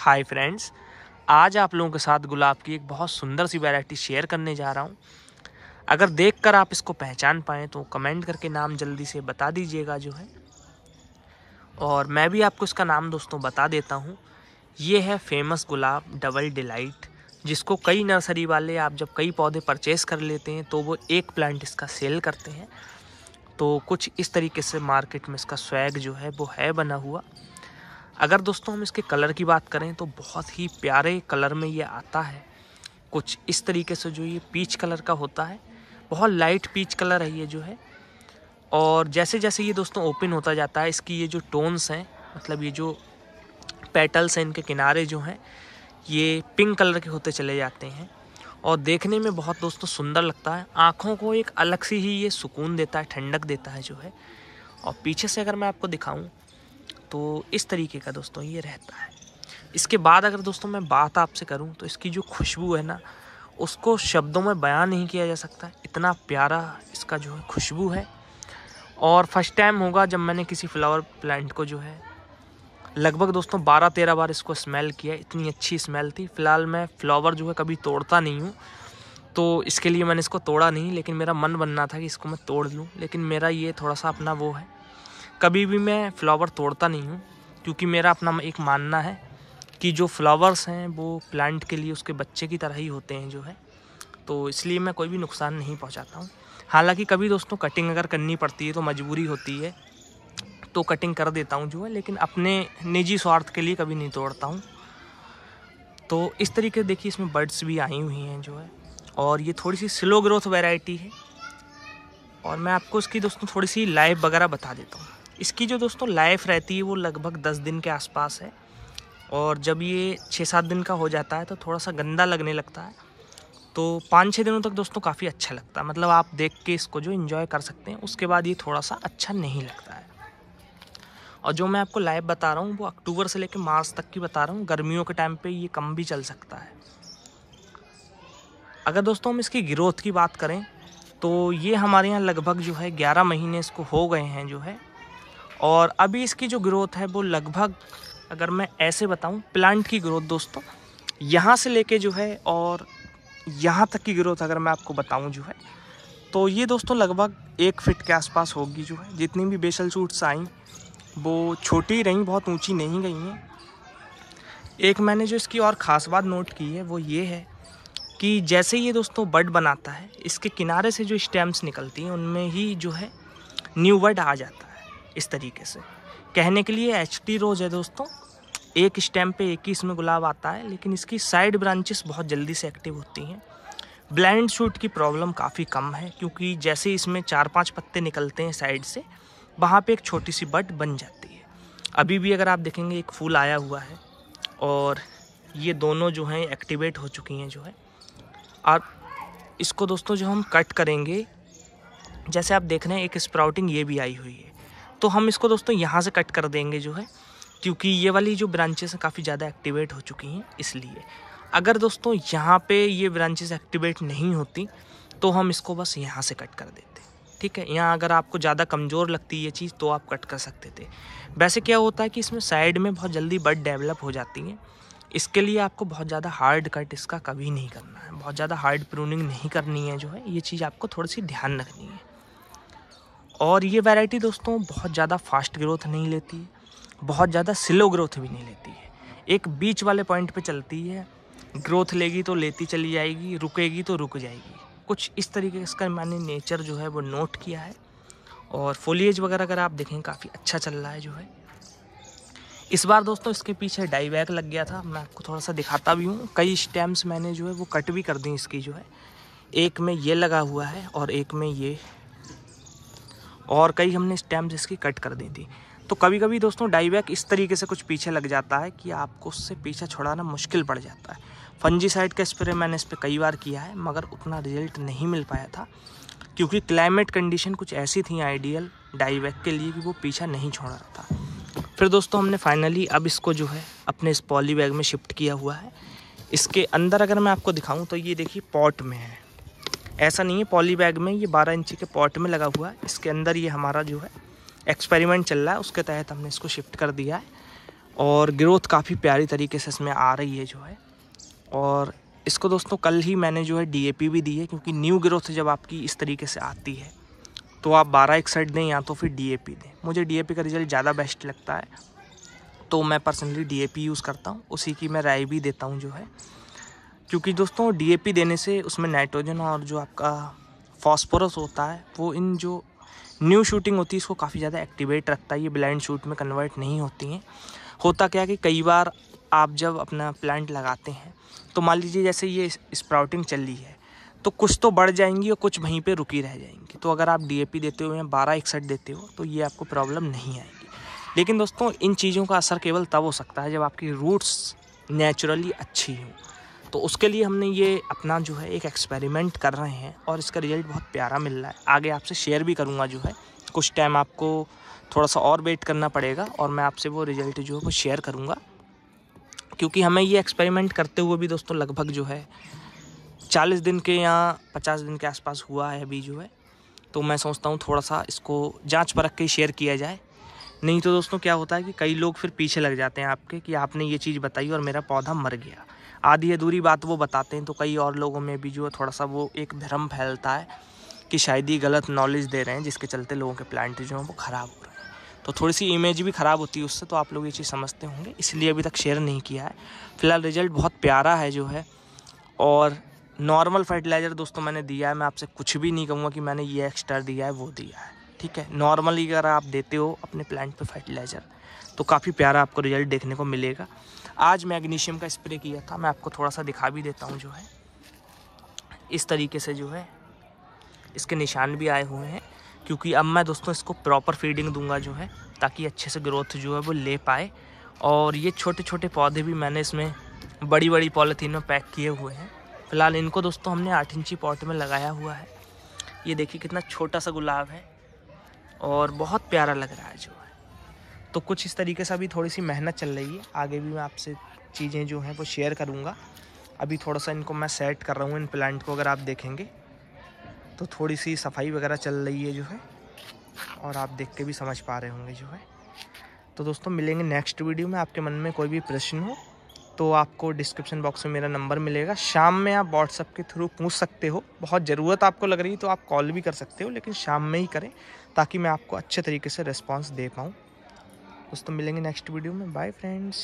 hi friends आज आप लोगों के साथ गुलाब की एक बहुत सुंदर सी वैरायटी शेयर करने जा रहा हूँ अगर देख कर आप इसको पहचान पाएँ तो कमेंट करके नाम जल्दी से बता दीजिएगा जो है और मैं भी आपको इसका नाम दोस्तों बता देता हूँ ये है फेमस गुलाब डबल डिलाइट जिसको कई नर्सरी वाले आप जब कई पौधे परचेस कर लेते हैं तो वो एक प्लांट इसका सेल करते हैं तो कुछ इस तरीके से मार्केट में इसका स्वैग जो है वो है बना हुआ अगर दोस्तों हम इसके कलर की बात करें तो बहुत ही प्यारे कलर में ये आता है कुछ इस तरीके से जो ये पीच कलर का होता है बहुत लाइट पीच कलर है ये जो है और जैसे जैसे ये दोस्तों ओपन होता जाता है इसकी ये जो टोन्स हैं मतलब ये जो पेटल्स हैं इनके किनारे जो हैं ये पिंक कलर के होते चले जाते हैं और देखने में बहुत दोस्तों सुंदर लगता है आँखों को एक अलग सी ही ये सुकून देता है ठंडक देता है जो है और पीछे से अगर मैं आपको दिखाऊँ तो इस तरीके का दोस्तों ये रहता है इसके बाद अगर दोस्तों मैं बात आपसे करूँ तो इसकी जो खुशबू है ना उसको शब्दों में बयान नहीं किया जा सकता इतना प्यारा इसका जो है खुशबू है और फर्स्ट टाइम होगा जब मैंने किसी फ्लावर प्लांट को जो है लगभग दोस्तों बारह तेरह बार इसको स्मेल किया इतनी अच्छी स्मेल थी फ़िलहाल मैं फ्लावर जो है कभी तोड़ता नहीं हूँ तो इसके लिए मैंने इसको तोड़ा नहीं लेकिन मेरा मन बनना था कि इसको मैं तोड़ लूँ लेकिन मेरा ये थोड़ा सा अपना वो है कभी भी मैं फ्लावर तोड़ता नहीं हूँ क्योंकि मेरा अपना एक मानना है कि जो फ्लावर्स हैं वो प्लांट के लिए उसके बच्चे की तरह ही होते हैं जो है तो इसलिए मैं कोई भी नुकसान नहीं पहुँचाता हूँ हालाँकि कभी दोस्तों कटिंग अगर करनी पड़ती है तो मजबूरी होती है तो कटिंग कर देता हूँ जो है लेकिन अपने निजी स्वार्थ के लिए कभी नहीं तोड़ता हूँ तो इस तरीके देखिए इसमें बर्ड्स भी आई हुई हैं जो है और ये थोड़ी सी स्लो ग्रोथ वेराइटी है और मैं आपको इसकी दोस्तों थोड़ी सी लाइव वगैरह बता देता हूँ इसकी जो दोस्तों लाइफ रहती है वो लगभग दस दिन के आसपास है और जब ये छः सात दिन का हो जाता है तो थोड़ा सा गंदा लगने लगता है तो पाँच छः दिनों तक दोस्तों काफ़ी अच्छा लगता है मतलब आप देख के इसको जो इन्जॉय कर सकते हैं उसके बाद ये थोड़ा सा अच्छा नहीं लगता है और जो मैं आपको लाइव बता रहा हूँ वो अक्टूबर से लेकर मार्च तक की बता रहा हूँ गर्मियों के टाइम पे ये कम भी चल सकता है अगर दोस्तों हम इसकी ग्रोथ की बात करें तो ये हमारे यहाँ लगभग जो है ग्यारह महीने इसको हो गए हैं जो है और अभी इसकी जो ग्रोथ है वो लगभग अगर मैं ऐसे बताऊं प्लांट की ग्रोथ दोस्तों यहाँ से लेके जो है और यहाँ तक की ग्रोथ अगर मैं आपको बताऊं जो है तो ये दोस्तों लगभग एक फिट के आसपास होगी जो है जितनी भी बेसल सूट्स आई वो छोटी रहीं बहुत ऊंची नहीं गई हैं एक मैंने जो इसकी और ख़ास बात नोट की है वो ये है कि जैसे ये दोस्तों बड बनाता है इसके किनारे से जो स्टेम्स निकलती हैं उनमें ही जो है न्यू बड आ जाता है इस तरीके से कहने के लिए एच टी रोज़ है दोस्तों एक स्टेम पे एक ही इसमें गुलाब आता है लेकिन इसकी साइड ब्रांचेस बहुत जल्दी से एक्टिव होती हैं ब्लाइंड शूट की प्रॉब्लम काफ़ी कम है क्योंकि जैसे इसमें चार पांच पत्ते निकलते हैं साइड से वहाँ पे एक छोटी सी बट बन जाती है अभी भी अगर आप देखेंगे एक फूल आया हुआ है और ये दोनों जो हैं एक्टिवेट हो चुकी हैं जो है और इसको दोस्तों जो हम कट करेंगे जैसे आप देख रहे हैं एक स्प्राउटिंग ये भी आई हुई है तो हम इसको दोस्तों यहाँ से कट कर देंगे जो है क्योंकि ये वाली जो ब्रांचेस हैं काफ़ी ज़्यादा एक्टिवेट हो चुकी हैं इसलिए अगर दोस्तों यहाँ पे ये ब्रांचेस एक्टिवेट नहीं होती तो हम इसको बस यहाँ से कट कर देते ठीक है यहाँ अगर आपको ज़्यादा कमज़ोर लगती ये चीज़ तो आप कट कर सकते थे वैसे क्या होता है कि इसमें साइड में बहुत जल्दी बड डेवलप हो जाती है इसके लिए आपको बहुत ज़्यादा हार्ड कट इसका कभी नहीं करना है बहुत ज़्यादा हार्ड प्रूनिंग नहीं करनी है जो है ये चीज़ आपको थोड़ी सी ध्यान रखनी है और ये वैरायटी दोस्तों बहुत ज़्यादा फास्ट ग्रोथ नहीं लेती बहुत ज़्यादा स्लो ग्रोथ भी नहीं लेती है एक बीच वाले पॉइंट पे चलती है ग्रोथ लेगी तो लेती चली जाएगी रुकेगी तो रुक जाएगी कुछ इस तरीके इसका मैंने नेचर जो है वो नोट किया है और फोलिएज वगैरह अगर आप देखें काफ़ी अच्छा चल रहा है जो है इस बार दोस्तों इसके पीछे डाई लग गया था मैं आपको थोड़ा सा दिखाता भी हूँ कई स्टेम्स मैंने जो है वो कट भी कर दी इसकी जो है एक में ये लगा हुआ है और एक में ये और कई हमने स्टैम्प इसकी कट कर दी थी तो कभी कभी दोस्तों डाईबैक इस तरीके से कुछ पीछे लग जाता है कि आपको उससे पीछा छुड़ाना मुश्किल पड़ जाता है फंजी साइड का स्प्रे मैंने इस पर कई बार किया है मगर उतना रिजल्ट नहीं मिल पाया था क्योंकि क्लाइमेट कंडीशन कुछ ऐसी थी आइडियल डाईबैक के लिए कि वो पीछा नहीं छोड़ रहा था फिर दोस्तों हमने फाइनली अब इसको जो है अपने इस पॉली बैग में शिफ्ट किया हुआ है इसके अंदर अगर मैं आपको दिखाऊं तो ये देखिए पॉट में है ऐसा नहीं है पॉली बैग में ये बारह इंची के पॉट में लगा हुआ है इसके अंदर ये हमारा जो है एक्सपेरिमेंट चल रहा है उसके तहत हमने इसको शिफ्ट कर दिया है और ग्रोथ काफ़ी प्यारी तरीके से इसमें आ रही है जो है और इसको दोस्तों कल ही मैंने जो है डी भी दी है क्योंकि न्यू ग्रोथ जब आपकी इस तरीके से आती है तो आप बारह एक दें या तो फिर डी दें मुझे डी का रिजल्ट ज़्यादा बेस्ट लगता है तो मैं पर्सनली डी यूज़ करता हूँ उसी की मैं राय भी देता हूँ जो है क्योंकि दोस्तों डीएपी देने से उसमें नाइट्रोजन और जो आपका फॉस्फोरस होता है वो इन जो न्यू शूटिंग होती है इसको काफ़ी ज़्यादा एक्टिवेट रखता है ये ब्लाइंड शूट में कन्वर्ट नहीं होती हैं होता क्या कि कई बार आप जब अपना प्लांट लगाते हैं तो मान लीजिए जैसे ये स्प्राउटिंग चल रही है तो कुछ तो बढ़ जाएंगी और कुछ वहीं पे रुकी रह जाएंगी तो अगर आप डी देते हो या बारह इकसठ देते हो तो ये आपको प्रॉब्लम नहीं आएगी लेकिन दोस्तों इन चीज़ों का असर केवल तब हो सकता है जब आपकी रूट्स नेचुरली अच्छी हों तो उसके लिए हमने ये अपना जो है एक एक्सपेरिमेंट कर रहे हैं और इसका रिजल्ट बहुत प्यारा मिल रहा है आगे आपसे शेयर भी करूँगा जो है कुछ टाइम आपको थोड़ा सा और वेट करना पड़ेगा और मैं आपसे वो रिज़ल्ट जो है वो शेयर करूँगा क्योंकि हमें ये एक्सपेरिमेंट करते हुए भी दोस्तों लगभग जो है चालीस दिन के या पचास दिन के आसपास हुआ है अभी जो है तो मैं सोचता हूँ थोड़ा सा इसको जांच परख के शेयर किया जाए नहीं तो दोस्तों क्या होता है कि कई लोग फिर पीछे लग जाते हैं आपके कि आपने ये चीज़ बताई और मेरा पौधा मर गया आधी अधूरी बात वो बताते हैं तो कई और लोगों में भी जो है थोड़ा सा वो एक भ्रम फैलता है कि शायद ही गलत नॉलेज दे रहे हैं जिसके चलते लोगों के प्लांट जो हैं वो ख़राब हो रहे हैं तो थोड़ी सी इमेज भी ख़राब होती है उससे तो आप लोग ये चीज़ समझते होंगे इसलिए अभी तक शेयर नहीं किया है फ़िलहाल रिजल्ट बहुत प्यारा है जो है और नॉर्मल फर्टिलाइज़र दोस्तों मैंने दिया है मैं आपसे कुछ भी नहीं कहूँगा कि मैंने ये एक्स्ट्रा दिया है वो दिया है ठीक है नॉर्मली अगर आप देते हो अपने प्लांट पर फर्टिलाइज़र तो काफ़ी प्यारा आपको रिजल्ट देखने को मिलेगा आज मैग्नीशियम का स्प्रे किया था मैं आपको थोड़ा सा दिखा भी देता हूँ जो है इस तरीके से जो है इसके निशान भी आए हुए हैं क्योंकि अब मैं दोस्तों इसको प्रॉपर फीडिंग दूंगा जो है ताकि अच्छे से ग्रोथ जो है वो ले पाए और ये छोटे छोटे पौधे भी मैंने इसमें बड़ी बड़ी पॉलीथीन में पैक किए हुए हैं फिलहाल इनको दोस्तों हमने आठ इंची पॉट में लगाया हुआ है ये देखिए कितना छोटा सा गुलाब है और बहुत प्यारा लग रहा है जो है तो कुछ इस तरीके से अभी थोड़ी सी मेहनत चल रही है आगे भी मैं आपसे चीज़ें जो हैं वो शेयर करूँगा अभी थोड़ा सा इनको मैं सेट कर रहा हूँ इन प्लांट को अगर आप देखेंगे तो थोड़ी सी सफाई वगैरह चल रही है जो है और आप देख के भी समझ पा रहे होंगे जो है तो दोस्तों मिलेंगे नेक्स्ट वीडियो में आपके मन में कोई भी प्रश्न हो तो आपको डिस्क्रिप्शन बॉक्स में मेरा नंबर मिलेगा शाम में आप व्हाट्सअप के थ्रू पूछ सकते हो बहुत ज़रूरत आपको लग रही है तो आप कॉल भी कर सकते हो लेकिन शाम में ही करें ताकि मैं आपको अच्छे तरीके से रिस्पॉन्स दे पाऊँ दोस्तों मिलेंगे नेक्स्ट वीडियो में बाय फ्रेंड्स